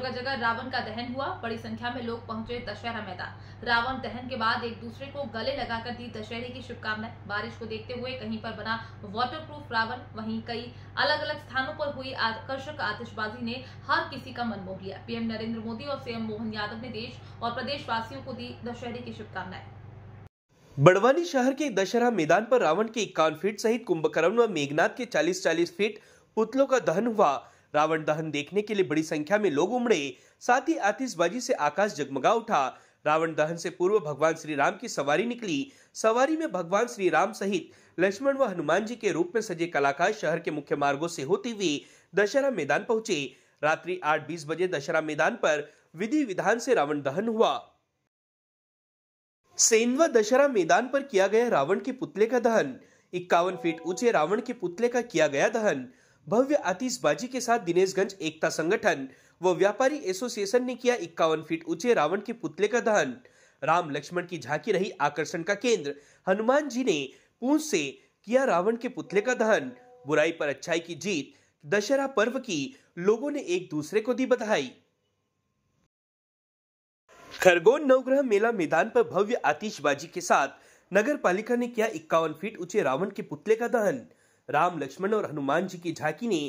जगह जगह रावण का दहन हुआ बड़ी संख्या में लोग पहुंचे दशहरा मैदान रावण दहन के बाद एक दूसरे को गले लगाकर दी दशहरे की शुभकामनाएं बारिश को देखते हुए कहीं पर बना वाटरप्रूफ प्रूफ रावण वहीं कई अलग अलग स्थानों पर हुई आकर्षक आतिशबाजी ने हर किसी का मन मोह लिया पीएम नरेंद्र मोदी और सीएम मोहन यादव ने देश और प्रदेशवासियों को दी दशहरे की शुभकामनाएं बड़वानी शहर के दशहरा मैदान पर रावण के इक्यावन फीट सहित कुंभकर्ण व मेघनाथ के 40-40 फीट पुतलों का दहन हुआ रावण दहन देखने के लिए बड़ी संख्या में लोग उमड़े साथ ही आतिशबाजी से आकाश जगमगा उठा रावण दहन से पूर्व भगवान श्री राम की सवारी निकली सवारी में भगवान श्री राम सहित लक्ष्मण व हनुमान जी के रूप में सजे कलाकार शहर के मुख्य मार्गों से होती हुई दशहरा मैदान पहुंचे रात्रि आठ बीस बजे दशहरा मैदान पर विधि विधान से रावण दहन हुआ सेनवा दशहरा मैदान पर किया गया रावण के पुतले का दहन इक्यावन फीट ऊंचे रावण के पुतले का किया गया दहन भव्य आतिशबाजी के साथ दिनेशगंज एकता संगठन व व्यापारी एसोसिएशन ने किया इक्यावन फीट ऊंचे रावण के पुतले का दहन राम लक्ष्मण की झांकी रही आकर्षण का केंद्र हनुमान जी ने पूंछ से किया रावण के पुतले का दहन बुराई पर अच्छाई की जीत दशहरा पर्व की लोगों ने एक दूसरे को दी बधाई खरगोन नवग्रह मेला मैदान पर भव्य आतिशबाजी के साथ नगर पालिका ने किया इक्यावन फीट ऊंचे रावण के पुतले का दहन राम लक्ष्मण और हनुमान जी की झांकी ने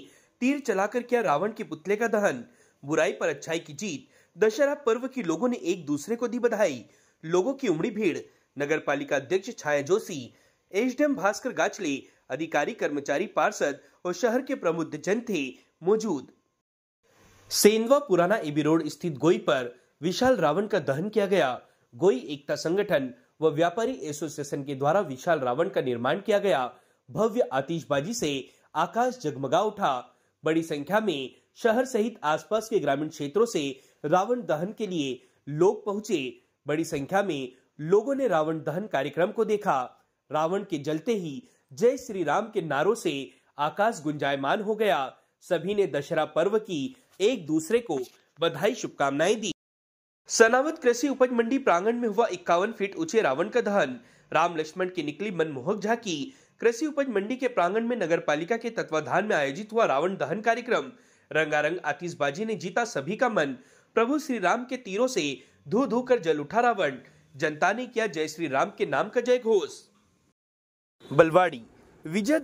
तीर चलाकर किया रावण के पुतले का दहन बुराई पर अच्छाई की जीत दशहरा पर्व की लोगों ने एक दूसरे को दी बधाई लोगों की उमड़ी भीड़ नगर पालिका अध्यक्ष छाया जोशी डी एम भास्कर गाचले अधिकारी कर्मचारी पार्षद और शहर के प्रमुख जन थे मौजूद सेंधवा पुराना एबी रोड स्थित गोई पर विशाल रावण का दहन किया गया गोई एकता संगठन व व्यापारी एसोसिएशन के द्वारा विशाल रावण का निर्माण किया गया भव्य आतिशबाजी से आकाश जगमगा उठा बड़ी संख्या में शहर सहित आसपास के ग्रामीण क्षेत्रों से रावण दहन के लिए लोग पहुंचे बड़ी संख्या में लोगों ने रावण दहन कार्यक्रम को देखा रावण के जलते ही जय श्री राम के नारों से आकाश गुंजायमान हो गया सभी ने दशहरा पर्व की एक दूसरे को बधाई शुभकामनाएं दी सनावत कृषि उपज मंडी प्रांगण में हुआ इक्यावन फीट ऊंचे रावण का दहन राम लक्ष्मण की निकली मनमोहक झांकी कृषि उपज मंडी के प्रांगण में नगर पालिका के तत्वाधान में आयोजित हुआ रावण दहन कार्यक्रम रंगारंग आतिशबाजी ने जीता सभी का मन प्रभु श्री राम के तीरों से धो धो कर जल उठा रावण जनता ने किया जय श्री राम के नाम का जय घोष बलवाड़ी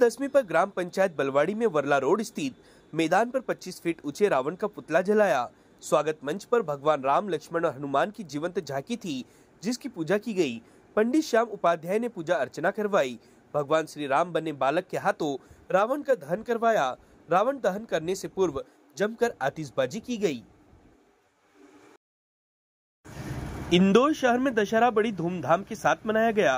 दशमी पर ग्राम पंचायत बलवाड़ी में वरला रोड स्थित मैदान पर 25 फीट ऊंचे रावण का पुतला जलाया स्वागत मंच पर भगवान राम लक्ष्मण और हनुमान की जीवंत झांकी थी जिसकी पूजा की गई पंडित श्याम उपाध्याय ने पूजा अर्चना करवाई भगवान श्री राम बने बालक के हाथों रावण का दहन करवाया रावण दहन करने से पूर्व जमकर आतिशबाजी की गई इंदौर शहर में दशहरा बड़ी धूमधाम के साथ मनाया गया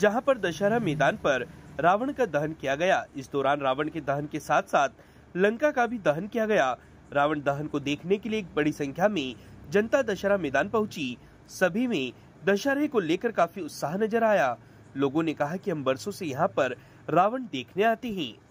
जहां पर दशहरा मैदान पर रावण का दहन किया गया इस दौरान रावण के दहन के साथ साथ लंका का भी दहन किया गया रावण दहन को देखने के लिए एक बड़ी संख्या में जनता दशहरा मैदान पहुंची सभी में दशहरे को लेकर काफी उत्साह नजर आया लोगों ने कहा कि हम बरसों से यहाँ पर रावण देखने आते हैं